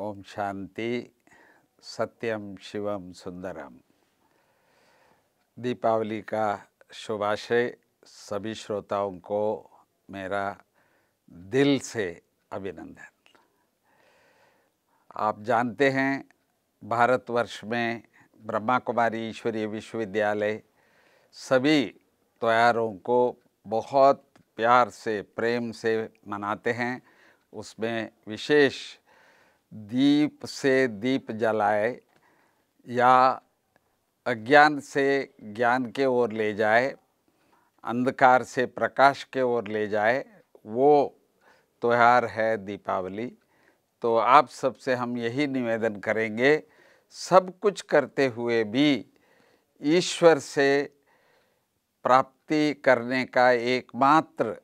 ओम शांति सत्यम शिवम सुंदरम दीपावली का शुभाशय सभी श्रोताओं को मेरा दिल से अभिनंदन आप जानते हैं भारतवर्ष में ब्रह्मा कुमारी ईश्वरीय विश्वविद्यालय सभी त्योहारों को बहुत प्यार से प्रेम से मनाते हैं उसमें विशेष दीप से दीप जलाए या अज्ञान से ज्ञान के ओर ले जाए अंधकार से प्रकाश के ओर ले जाए वो त्यौहार है दीपावली तो आप सबसे हम यही निवेदन करेंगे सब कुछ करते हुए भी ईश्वर से प्राप्ति करने का एकमात्र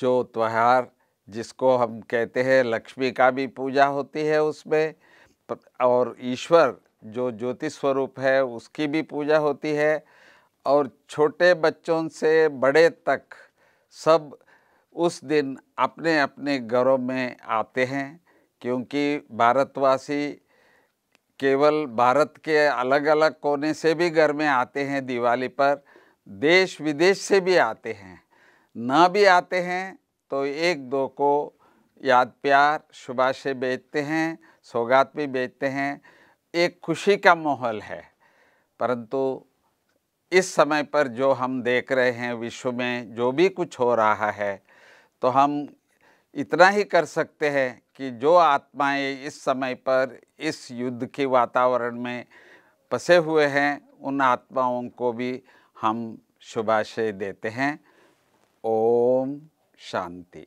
जो त्यौहार जिसको हम कहते हैं लक्ष्मी का भी पूजा होती है उसमें और ईश्वर जो ज्योति स्वरूप है उसकी भी पूजा होती है और छोटे बच्चों से बड़े तक सब उस दिन अपने अपने घरों में आते हैं क्योंकि भारतवासी केवल भारत के अलग अलग कोने से भी घर में आते हैं दिवाली पर देश विदेश से भी आते हैं ना भी आते हैं तो एक दो को याद प्यार से बेचते हैं सौगात भी बेचते हैं एक खुशी का माहौल है परंतु इस समय पर जो हम देख रहे हैं विश्व में जो भी कुछ हो रहा है तो हम इतना ही कर सकते हैं कि जो आत्माएं इस समय पर इस युद्ध के वातावरण में पसे हुए हैं उन आत्माओं को भी हम शुभाशय देते हैं ओम शांति